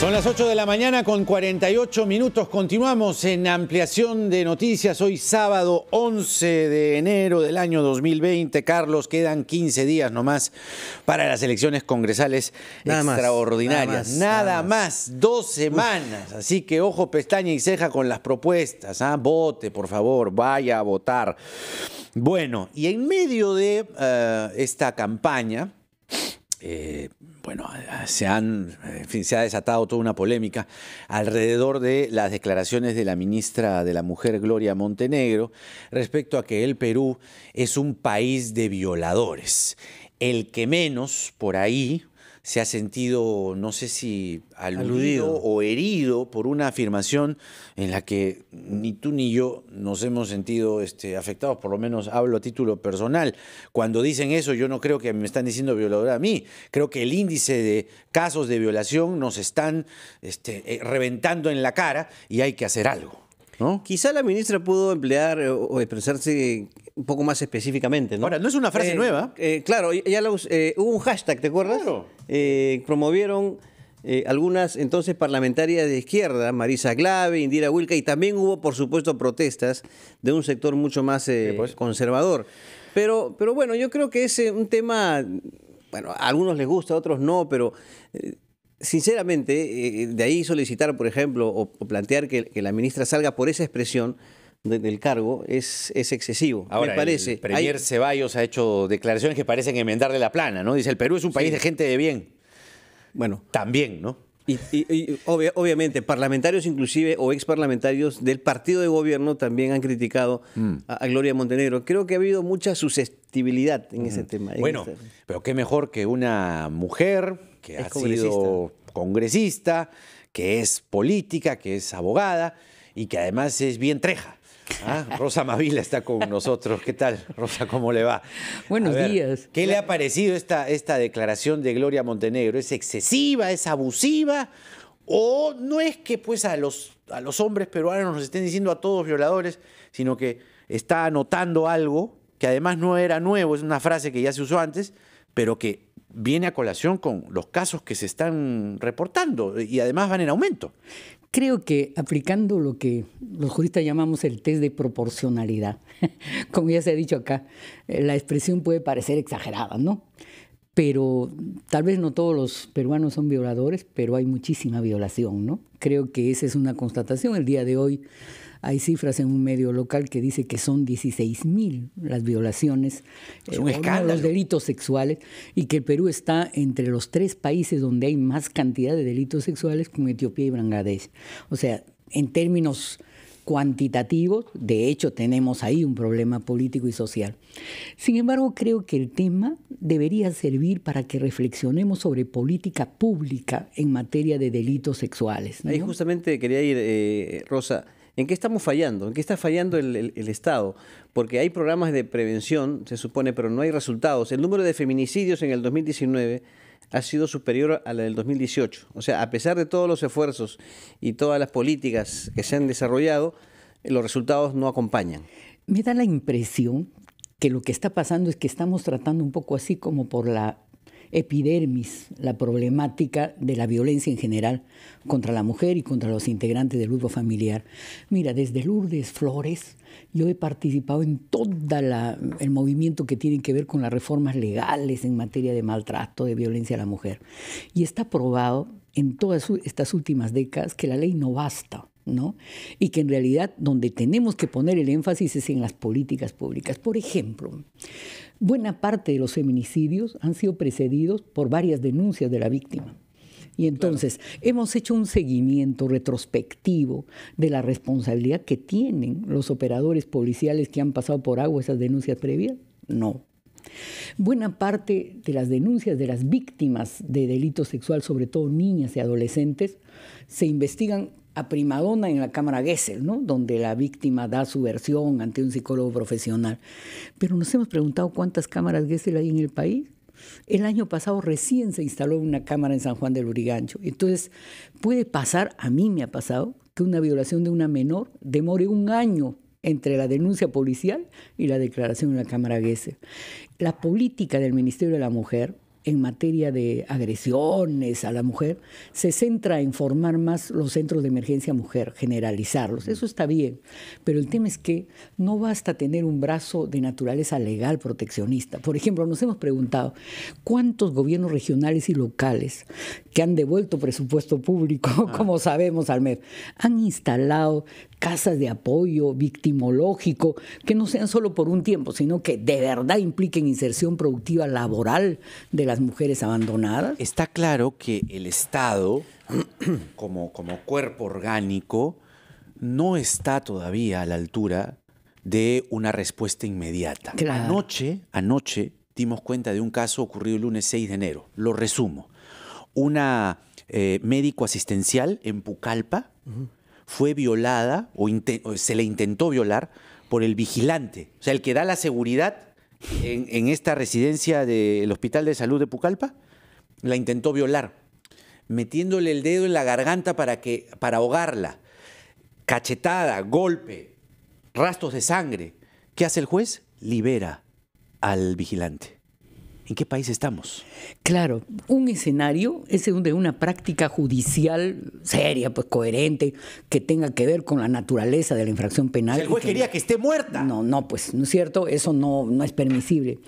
Son las 8 de la mañana con 48 minutos. Continuamos en ampliación de noticias. Hoy sábado 11 de enero del año 2020. Carlos, quedan 15 días nomás para las elecciones congresales extraordinarias. nada, más, dos semanas. Así que ojo, pestaña y ceja con las propuestas. ¿ah? Vote, por favor, vaya a votar. Bueno, y en medio de eh, esta campaña eh, bueno, se, han, se ha desatado toda una polémica alrededor de las declaraciones de la ministra de la Mujer, Gloria Montenegro, respecto a que el Perú es un país de violadores. El que menos por ahí, se ha sentido, no sé si aludido, o herido por una afirmación en la que ni tú ni yo nos hemos sentido este, afectados, por lo menos hablo a título personal. Cuando dicen eso, yo no creo que me están diciendo violadora a mí, creo que el índice de casos de violación nos están este, eh, reventando en la cara y hay que hacer algo. ¿No? Quizá la ministra pudo emplear eh, o expresarse un poco más específicamente, ¿no? Ahora, no es una frase eh, nueva. Eh, claro, ya eh, hubo un hashtag, ¿te acuerdas? Claro. promovieron algunas entonces parlamentarias de izquierda, Marisa Glave, Indira Wilca, y también hubo, por supuesto, protestas de un sector mucho más pues. conservador. Pero, pero bueno, yo creo que es un tema, bueno, a algunos les gusta, a otros no, pero sinceramente, de ahí solicitar, por ejemplo, o, plantear que, la ministra salga por esa expresión, del cargo es, es excesivo, Ahora, me parece. El Premier Ceballos ha hecho declaraciones que parecen enmendarle la plana, ¿no? Dice, el Perú es un país de gente de bien. Bueno. También, ¿no? Y, obviamente, parlamentarios inclusive o ex parlamentarios del partido de gobierno también han criticado mm. a, Gloria Montenegro. Creo que ha habido mucha susceptibilidad en ese tema. bueno, pero qué mejor que una mujer que ha sido congresista, que es política, que es abogada y que además es bien treja. Ah, Rosa Mavila está con nosotros. ¿Qué tal, Rosa? ¿Cómo le va? Buenos días. ¿Qué le ha parecido esta, esta declaración de Gloria Montenegro? ¿Es excesiva? ¿Es abusiva? ¿O no es que pues a los, a los hombres peruanos nos estén diciendo a todos violadores, sino que está anotando algo que además no era nuevo, es una frase que ya se usó antes, pero que viene a colación con los casos que se están reportando y además van en aumento. Creo que aplicando lo que los juristas llamamos el test de proporcionalidad, como ya se ha dicho acá, eh, la expresión puede parecer exagerada, ¿no? pero tal vez no todos los peruanos son violadores, pero hay muchísima violación, ¿no? Creo que esa es una constatación. El día de hoy hay cifras en un medio local que dice que son 16.000 las violaciones, eh, los delitos sexuales, y que el Perú está entre los tres países donde hay más cantidad de delitos sexuales como Etiopía y Bangladesh. O sea, en términos cuantitativos, de hecho tenemos ahí un problema político y social. Sin embargo, creo que el tema debería servir para que reflexionemos sobre política pública en materia de delitos sexuales. ¿no? Ahí justamente quería ir, eh, Rosa. ¿En qué estamos fallando? ¿En qué está fallando el, el, Estado? Porque hay programas de prevención, se supone, pero no hay resultados. El número de feminicidios en el 2019 ha sido superior a la del 2018. O sea, a pesar de todos los esfuerzos y todas las políticas que se han desarrollado, los resultados no acompañan. Me da la impresión que lo que está pasando es que estamos tratando un poco así como por la epidermis la problemática de la violencia en general contra la mujer y contra los integrantes del grupo familiar. Mira, desde Lourdes Flores, yo he participado en todo el movimiento que tiene que ver con las reformas legales en materia de maltrato, de violencia a la mujer. Y está probado en todas estas últimas décadas que la ley no basta. ¿No? Y que en realidad donde tenemos que poner el énfasis es en las políticas públicas. Por ejemplo, Buena parte de los feminicidios han sido precedidos por varias denuncias de la víctima. Y entonces hemos hecho un seguimiento retrospectivo de la responsabilidad que tienen los operadores policiales que han pasado por agua esas denuncias previas. No. Buena parte de las denuncias de las víctimas de delito sexual, sobre todo niñas y adolescentes, se investigan a primadona en la Cámara Gessel, ¿no? donde la víctima da su versión ante un psicólogo profesional. Pero nos hemos preguntado cuántas cámaras Gessel hay en el país. El año pasado recién se instaló una cámara en San Juan del Urigancho. Entonces, puede pasar, a mí me ha pasado, que una violación de una menor demore un año entre la denuncia policial y la declaración en la Cámara Gessel. La política del Ministerio de la Mujer en materia de agresiones a la mujer, se centra en formar más los centros de emergencia mujer, generalizarlos. Eso está bien, pero el tema es que no basta tener un brazo de naturaleza legal proteccionista. Por ejemplo, nos hemos preguntado cuántos gobiernos regionales y locales que han devuelto presupuesto público, ah. como sabemos al MEF, han instalado casas de apoyo victimológico, que no sean solo por un tiempo, sino que de verdad impliquen inserción productiva laboral de las mujeres abandonadas? Está claro que el Estado, como, como cuerpo orgánico, no está todavía a la altura de una respuesta inmediata. Anoche, anoche dimos cuenta de un caso ocurrido el lunes 6 de enero. Lo resumo. Una eh, médico asistencial en Pucallpa fue violada o, se le intentó violar por el vigilante, o sea, el que da la seguridad en, esta residencia del Hospital de Salud de Pucallpa, la intentó violar, metiéndole el dedo en la garganta para, que, para ahogarla, cachetada, golpe, rastros de sangre. ¿Qué hace el juez? Libera al vigilante. ¿En qué país estamos? Claro, un escenario es de una práctica judicial seria, pues coherente, que tenga que ver con la naturaleza de la infracción penal. el juez quería que esté muerta. No, no, pues, ¿no es cierto? Eso no, no es permisible.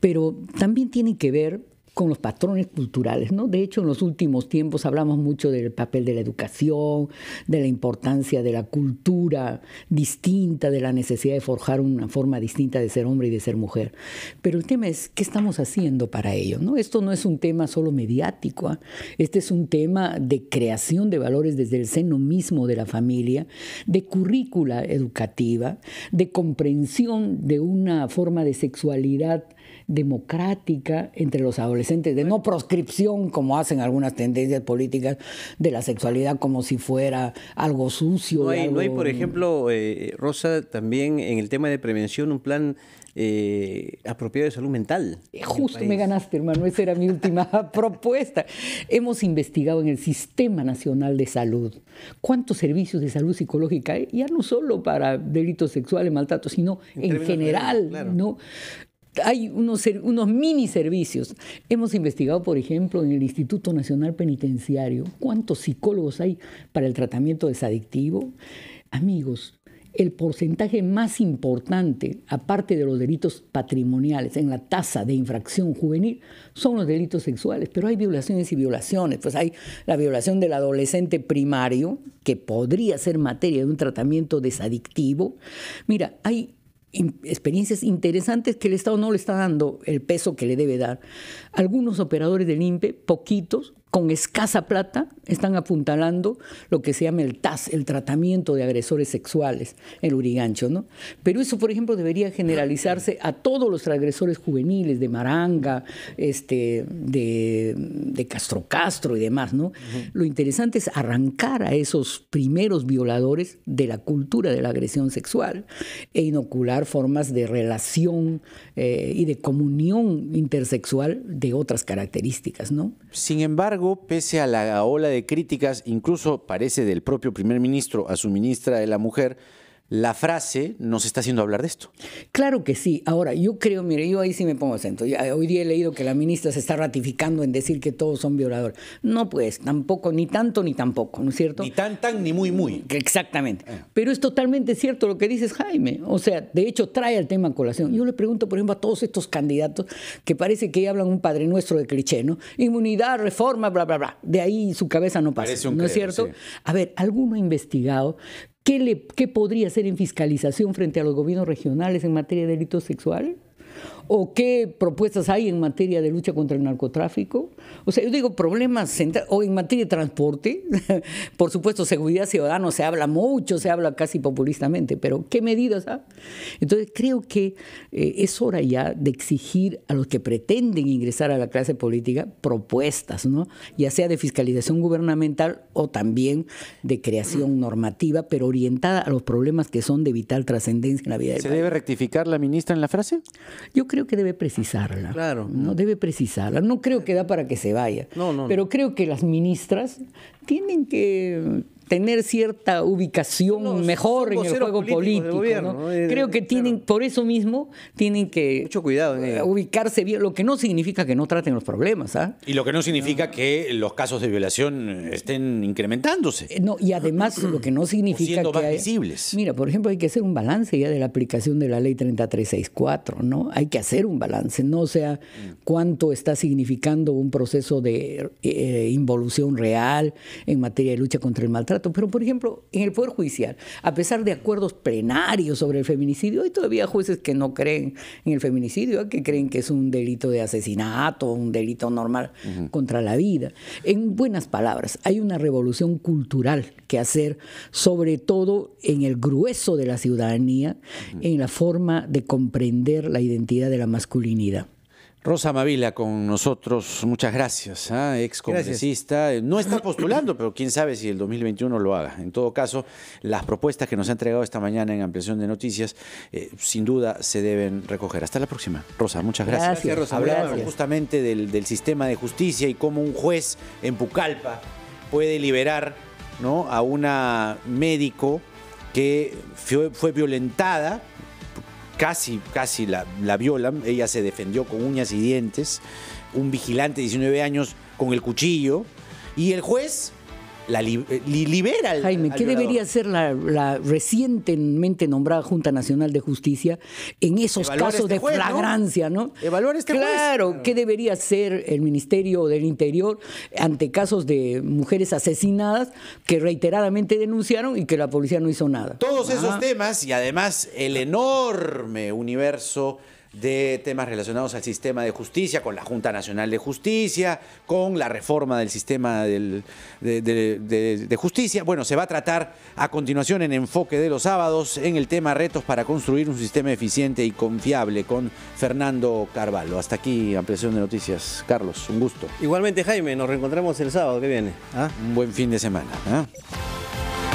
Pero también tiene que ver con los patrones culturales. ¿no? De hecho, en los últimos tiempos hablamos mucho del papel de la educación, de la importancia de la cultura distinta, de la necesidad de forjar una forma distinta de ser hombre y de ser mujer. Pero el tema es, ¿qué estamos haciendo para ello? ¿no? Esto no es un tema solo mediático, ¿ah? este es un tema de creación de valores desde el seno mismo de la familia, de currícula educativa, de comprensión de una forma de sexualidad democrática entre los adolescentes, de no proscripción como hacen algunas tendencias políticas de la sexualidad como si fuera algo sucio. No hay, por ejemplo, eh, Rosa, también en el tema de prevención, un plan eh, apropiado de salud mental. Eh, justo me ganaste, hermano, esa era mi última propuesta. Hemos investigado en el Sistema Nacional de Salud cuántos servicios de salud psicológica, hay? ya no solo para delitos sexuales, maltratos, sino en, general, ¿no? hay unos, unos mini servicios. Hemos investigado, por ejemplo, en el Instituto Nacional Penitenciario, cuántos psicólogos hay para el tratamiento desadictivo. Amigos, el porcentaje más importante, aparte de los delitos patrimoniales, en la tasa de infracción juvenil, son los delitos sexuales. Pero hay violaciones y violaciones. Pues hay la violación del adolescente primario, que podría ser materia de un tratamiento desadictivo. Mira, hay experiencias interesantes que el Estado no le está dando el peso que le debe dar. Algunos operadores del INPE, poquitos, con escasa plata están apuntalando lo que se llama el TAS, el tratamiento de agresores sexuales, el urigancho, ¿no? Pero eso, por ejemplo, debería generalizarse a todos los agresores juveniles de Maranga, este, de, Castro Castro y demás, ¿no? Lo interesante es arrancar a esos primeros violadores de la cultura de la agresión sexual e inocular formas de relación eh, y de comunión intersexual de otras características, ¿no? Sin embargo, pese a la ola de críticas, incluso parece del propio primer ministro a su ministra de la Mujer, la frase nos está haciendo hablar de esto. Claro que sí. Ahora, yo creo, mire, yo ahí sí me pongo acento. Hoy día he leído que la ministra se está ratificando en decir que todos son violadores. No, pues, tampoco, ni tanto ni tampoco, ¿no es cierto? Ni tan tan ni muy muy. Exactamente. Eh. Pero es totalmente cierto lo que dices, Jaime. O sea, de hecho, trae el tema colación. Yo le pregunto, por ejemplo, a todos estos candidatos que parece que hablan un padre nuestro de cliché, ¿no? Inmunidad, reforma, bla, bla, bla. De ahí su cabeza no pasa, ¿no es cierto? A ver, ¿alguno ha investigado ¿Qué, podría hacer en fiscalización frente a los gobiernos regionales en materia de delito sexual? o qué propuestas hay en materia de lucha contra el narcotráfico. O sea, yo digo problemas centrales, o en materia de transporte, por supuesto, seguridad ciudadana se habla mucho, se habla casi populistamente, pero ¿qué medidas? Entonces creo que eh, es hora ya de exigir a los que pretenden ingresar a la clase política propuestas, ¿no? Ya sea de fiscalización gubernamental o también de creación normativa, pero orientada a los problemas que son de vital trascendencia en la vida ¿Se debe rectificar la ministra en la frase? Yo creo que debe precisarla. No debe precisarla. No creo que da para que se vaya. Pero creo que las ministras tienen que tener cierta ubicación mejor en el juego político. Creo eh, que tienen, por eso mismo, tienen que eh, ubicarse bien, lo que no significa que no traten los problemas. ¿ah? Y lo que no significa que los casos de violación estén incrementándose. Eh, no, y además lo que no significa que más visibles. Mira, por ejemplo, hay que hacer un balance ya de la aplicación de la ley 3364, ¿no? Hay que hacer un balance, no sea mm. cuánto está significando un proceso de involución real en materia de lucha contra el maltrato pero, por ejemplo, en el Poder Judicial, a pesar de acuerdos plenarios sobre el feminicidio, hay todavía jueces que no creen en el feminicidio, que creen que es un delito de asesinato, un delito normal contra la vida. En buenas palabras, hay una revolución cultural que hacer, sobre todo en el grueso de la ciudadanía, en la forma de comprender la identidad de la masculinidad. Rosa Mavila con nosotros, muchas gracias, ¿ah? ex congresista. No está postulando, pero quién sabe si el 2021 lo haga. En todo caso, las propuestas que nos ha entregado esta mañana en ampliación de noticias, eh, sin duda se deben recoger. Hasta la próxima. Rosa, muchas gracias. Gracias, Rosa. justamente del, sistema de justicia y cómo un juez en Pucalpa puede liberar a una médico que fue, fue violentada casi, casi la, la violan, ella se defendió con uñas y dientes, un vigilante de 19 años con el cuchillo, y el juez la eh, libera. Jaime, ¿qué debería hacer la, recientemente nombrada Junta Nacional de Justicia en esos casos este de flagrancia, ¿no? este claro, ¿qué debería hacer el Ministerio del Interior ante casos de mujeres asesinadas que reiteradamente denunciaron y que la policía no hizo nada? Todos esos temas y además el enorme universo de temas relacionados al sistema de justicia, con la Junta Nacional de Justicia, con la reforma del sistema de, justicia. Bueno, se va a tratar a continuación en Enfoque de los Sábados en el tema retos para construir un sistema eficiente y confiable con Fernando Carvalho. Hasta aquí, ampliación de noticias. Carlos, un gusto. Igualmente, Jaime, nos reencontramos el sábado que viene. ¿Ah? Un buen fin de semana. ¿ah?